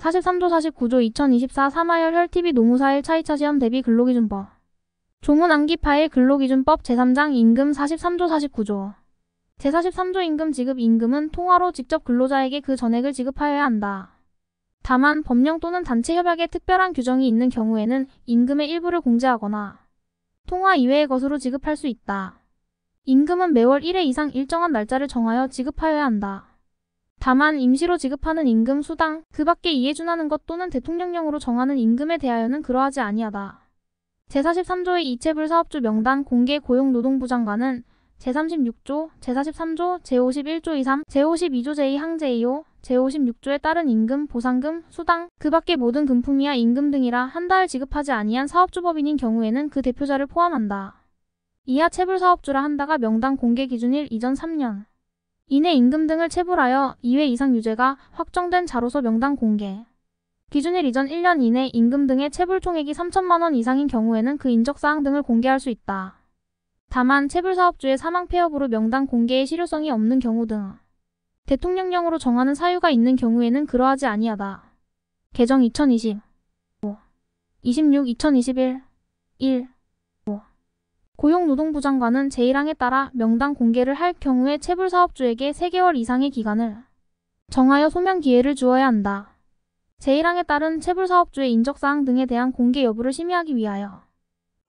43조 49조 2024 3하열 혈TV 노무사일 차이차 시험 대비 근로기준법 조문 암기파일 근로기준법 제3장 임금 43조 49조 제43조 임금 지급 임금은 통화로 직접 근로자에게 그 전액을 지급하여야 한다. 다만 법령 또는 단체 협약에 특별한 규정이 있는 경우에는 임금의 일부를 공제하거나 통화 이외의 것으로 지급할 수 있다. 임금은 매월 1회 이상 일정한 날짜를 정하여 지급하여야 한다. 다만 임시로 지급하는 임금 수당, 그 밖에 이에 준하는 것 또는 대통령령으로 정하는 임금에 대하여는 그러하지 아니하다. 제43조의 이체불 사업주 명단 공개 고용노동부 장관은 제36조, 제43조, 제51조 23, 제52조 제2항 제2호, 제56조에 따른 임금, 보상금, 수당, 그 밖의 모든 금품이야 임금 등이라 한 달 지급하지 아니한 사업주법인인 경우에는 그 대표자를 포함한다. 이하 체불 사업주라 한다가 명단 공개 기준일 이전 3년 이내 임금 등을 체불하여 2회 이상 유죄가 확정된 자로서 명단 공개. 기준일 이전 1년 이내 임금 등의 체불 총액이 3천만 원 이상인 경우에는 그 인적사항 등을 공개할 수 있다. 다만 체불사업주의 사망 폐업으로 명단 공개의 실효성이 없는 경우 등 대통령령으로 정하는 사유가 있는 경우에는 그러하지 아니하다. 개정 2020 5. 26 2021 1. 고용노동부 장관은 제1항에 따라 명단 공개를 할 경우에 체불 사업주에게 3개월 이상의 기간을 정하여 소명 기회를 주어야 한다. 제1항에 따른 체불 사업주의 인적사항 등에 대한 공개 여부를 심의하기 위하여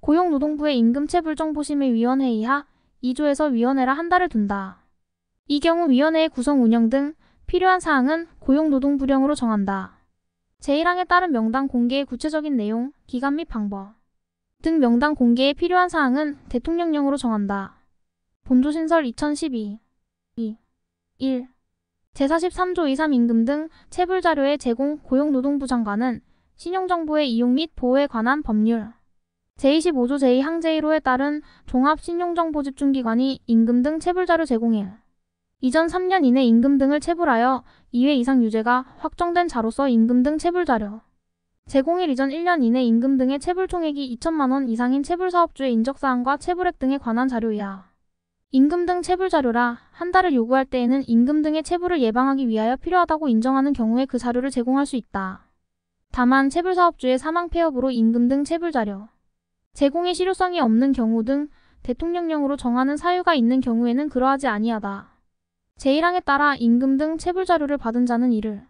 고용노동부의 임금체불정보심의위원회이하 2조에서 위원회라 한 달을 둔다. 이 경우 위원회의 구성 운영 등 필요한 사항은 고용노동부령으로 정한다. 제1항에 따른 명단 공개의 구체적인 내용, 기간 및 방법 등 명단 공개에 필요한 사항은 대통령령으로 정한다. 본조신설 2012 2. 1. 제43조 2, 3 임금 등 체불자료의 제공 고용노동부 장관은 신용정보의 이용 및 보호에 관한 법률 제25조 제2항제1호에 따른 종합신용정보집중기관이 임금 등 체불자료 제공일 이전 3년 이내 임금 등을 체불하여 2회 이상 유죄가 확정된 자로서 임금 등 체불자료 제공일 이전 1년 이내 임금 등의 체불 총액이 2천만 원 이상인 체불 사업주의 인적사항과 체불액 등에 관한 자료 야 임금 등 체불 자료라 한 달을 요구할 때에는 임금 등의 체불을 예방하기 위하여 필요하다고 인정하는 경우에 그 자료를 제공할 수 있다. 다만 체불 사업주의 사망 폐업으로 임금 등 체불 자료 제공의 실효성이 없는 경우 등 대통령령으로 정하는 사유가 있는 경우에는 그러하지 아니하다. 제1항에 따라 임금 등 체불 자료를 받은 자는 이를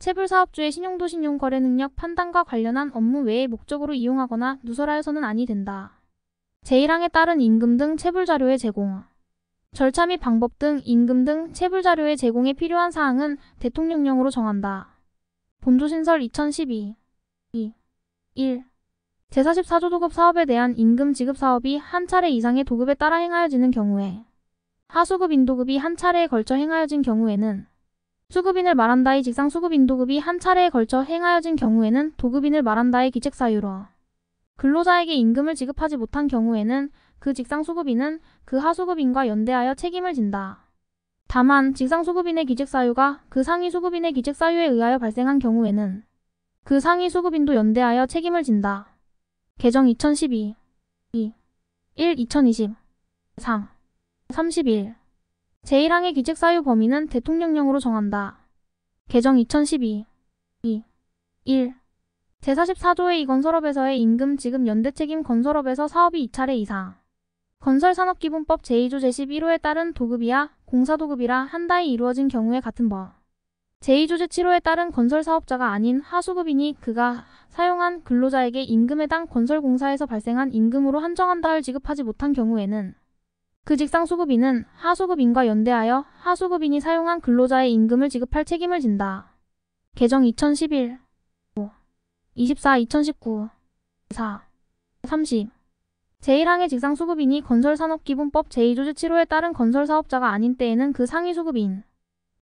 채불 사업주의 신용도 신용 거래 능력 판단과 관련한 업무 외의 목적으로 이용하거나 누설하여서는 아니 된다. 제1항에 따른 임금 등 채불 자료의 제공 절차 및 방법 등 임금 등 채불 자료의 제공에 필요한 사항은 대통령령으로 정한다. 본조신설 2012 2 1 제44조 도급 사업에 대한 임금 지급 사업이 한 차례 이상의 도급에 따라 행하여지는 경우에 하수급 인도급이 한 차례에 걸쳐 행하여진 경우에는 수급인을 말한다의 직상 수급 인도급이 한 차례에 걸쳐 행하여진 경우에는 도급인을 말한다의 기책 사유로 근로자에게 임금을 지급하지 못한 경우에는 그 직상 수급인은 그 하수급인과 연대하여 책임을 진다. 다만 직상 수급인의 기책 사유가 그 상위 수급인의 기책 사유에 의하여 발생한 경우에는 그 상위 수급인도 연대하여 책임을 진다. 개정 2012 2 1 2020 3 31 제1항의 기책 사유 범위는 대통령령으로 정한다. 개정 2012 2 1 제44조의 이 건설업에서의 임금 지금 연대 책임 건설업에서 사업이 2차례 이상 건설산업기본법 제2조 제11호에 따른 도급이야 공사도급이라 한 달이 이루어진 경우에 같은 법 제2조 제7호에 따른 건설사업자가 아닌 하수급인이 그가 사용한 근로자에게 임금에 당 건설공사에서 발생한 임금으로 한정한 다을 지급하지 못한 경우에는 그 직상 수급인은하수급인과 연대하여 하수급인이 사용한 근로자의 임금을 지급할 책임을 진다. 개정 2011 24 2019 4 30 제1항의 직상 수급인이 건설산업기본법 제2조제 7호에 따른 건설사업자가 아닌 때에는 그 상위 수급인그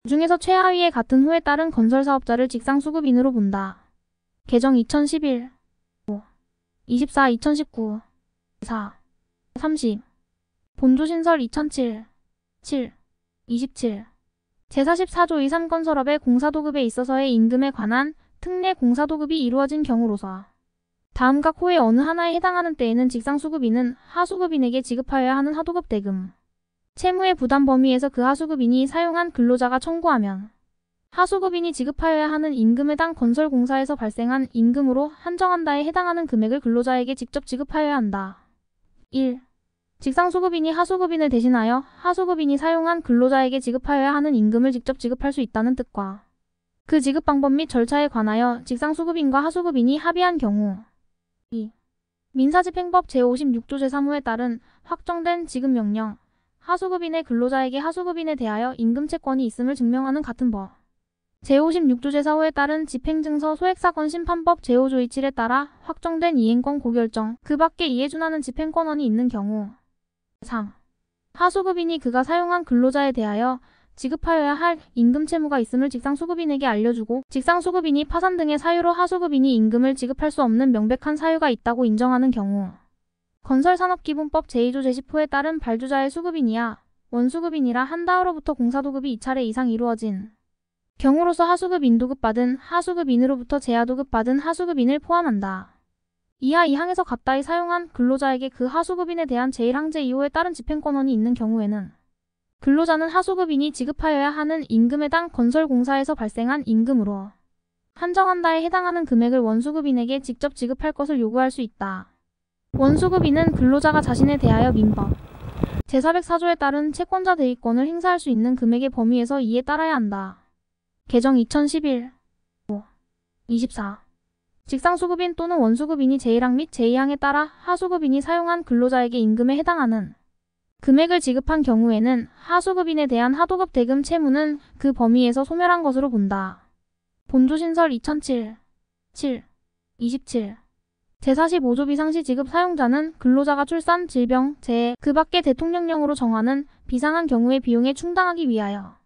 중에서 최하위에 같은 후에 따른 건설사업자를 직상 수급인으로 본다. 개정 2011 24 2019 4 30 본조신설 2007 7 27 제44조 2 3건설업의 공사도급에 있어서의 임금에 관한 특례 공사도급이 이루어진 경우로서 다음 각 호의 어느 하나에 해당하는 때에는 직상수급인은 하수급인에게 지급하여야 하는 하도급 대금 채무의 부담 범위에서 그 하수급인이 사용한 근로자가 청구하면 하수급인이 지급하여야 하는 임금에 당 건설공사에서 발생한 임금으로 한정한다에 해당하는 금액을 근로자에게 직접 지급하여야 한다. 1. 직상소급인이 하소급인을 대신하여 하소급인이 사용한 근로자에게 지급하여야 하는 임금을 직접 지급할 수 있다는 뜻과 그 지급 방법 및 절차에 관하여 직상소급인과 하소급인이 합의한 경우 2. 민사집행법 제56조 제3호에 따른 확정된 지급명령 하소급인의 근로자에게 하소급인에 대하여 임금채권이 있음을 증명하는 같은 법 제56조 제4호에 따른 집행증서 소액사건 심판법 제5조 27에 따라 확정된 이행권 고결정 그 밖에 이해 준하는 집행권원이 있는 경우 3. 하수급인이 그가 사용한 근로자에 대하여 지급하여야 할 임금 채무가 있음을 직상수급인에게 알려주고 직상수급인이 파산 등의 사유로 하수급인이 임금을 지급할 수 없는 명백한 사유가 있다고 인정하는 경우 건설산업기본법 제2조 제10호에 따른 발주자의 수급인이야 원수급인이라 한달으로부터 공사도급이 2차례 이상 이루어진 경우로서 하수급 인도급 받은 하수급 인으로부터 제하도급 받은 하수급 인을 포함한다. 이하 2항에서 갑다이 사용한 근로자에게 그 하수급인에 대한 제1항제 2호에 따른 집행권원이 있는 경우에는 근로자는 하수급인이 지급하여야 하는 임금에당 건설공사에서 발생한 임금으로 한정한다에 해당하는 금액을 원수급인에게 직접 지급할 것을 요구할 수 있다. 원수급인은 근로자가 자신에 대하여 민법 제404조에 따른 채권자 대위권을 행사할 수 있는 금액의 범위에서 이에 따라야 한다. 개정 2011 5 24 직상수급인 또는 원수급인이 제1항 및 제2항에 따라 하수급인이 사용한 근로자에게 임금에 해당하는 금액을 지급한 경우에는 하수급인에 대한 하도급 대금 채무는 그 범위에서 소멸한 것으로 본다. 본조신설 2007 7 27 제45조비 상시 지급 사용자는 근로자가 출산, 질병, 재해, 그밖의 대통령령으로 정하는 비상한 경우의 비용에 충당하기 위하여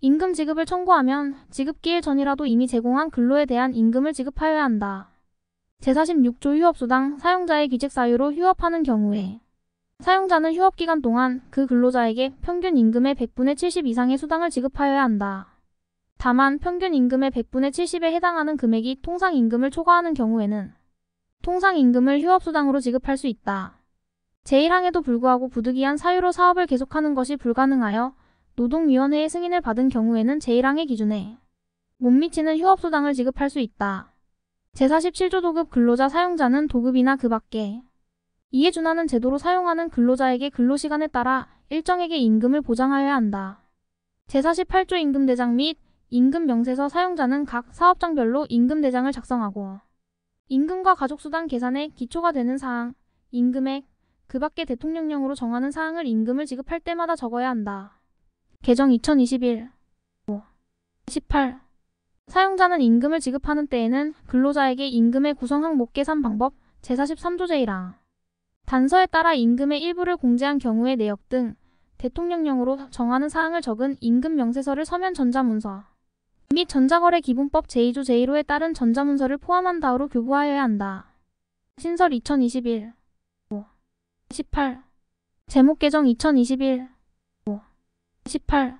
임금 지급을 청구하면 지급기일 전이라도 이미 제공한 근로에 대한 임금을 지급하여야 한다. 제46조 휴업수당 사용자의 기직 사유로 휴업하는 경우에 사용자는 휴업기간 동안 그 근로자에게 평균 임금의 100분의 70 이상의 수당을 지급하여야 한다. 다만 평균 임금의 100분의 70에 해당하는 금액이 통상 임금을 초과하는 경우에는 통상 임금을 휴업수당으로 지급할 수 있다. 제1항에도 불구하고 부득이한 사유로 사업을 계속하는 것이 불가능하여 노동위원회의 승인을 받은 경우에는 제1항의 기준에 못 미치는 휴업수당을 지급할 수 있다. 제47조 도급 근로자 사용자는 도급이나 그 밖에 이에 준하는 제도로 사용하는 근로자에게 근로시간에 따라 일정액의 임금을 보장하여야 한다. 제48조 임금대장 및 임금명세서 사용자는 각 사업장별로 임금대장을 작성하고 임금과 가족수당 계산의 기초가 되는 사항, 임금액, 그밖의 대통령령으로 정하는 사항을 임금을 지급할 때마다 적어야 한다. 개정 2021 18 사용자는 임금을 지급하는 때에는 근로자에게 임금의 구성 항목 계산 방법 제43조 제1항 단서에 따라 임금의 일부를 공제한 경우의 내역 등 대통령령으로 정하는 사항을 적은 임금 명세서를 서면 전자문서 및 전자거래 기본법 제2조 제1호에 따른 전자문서를 포함한다로 우 교부하여야 한다. 신설 2021 18 제목 개정 2021 18.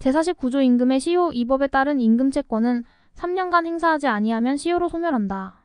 제49조 임금의 시효 이 법에 따른 임금 채권은 3년간 행사하지 아니하면 시효로 소멸한다.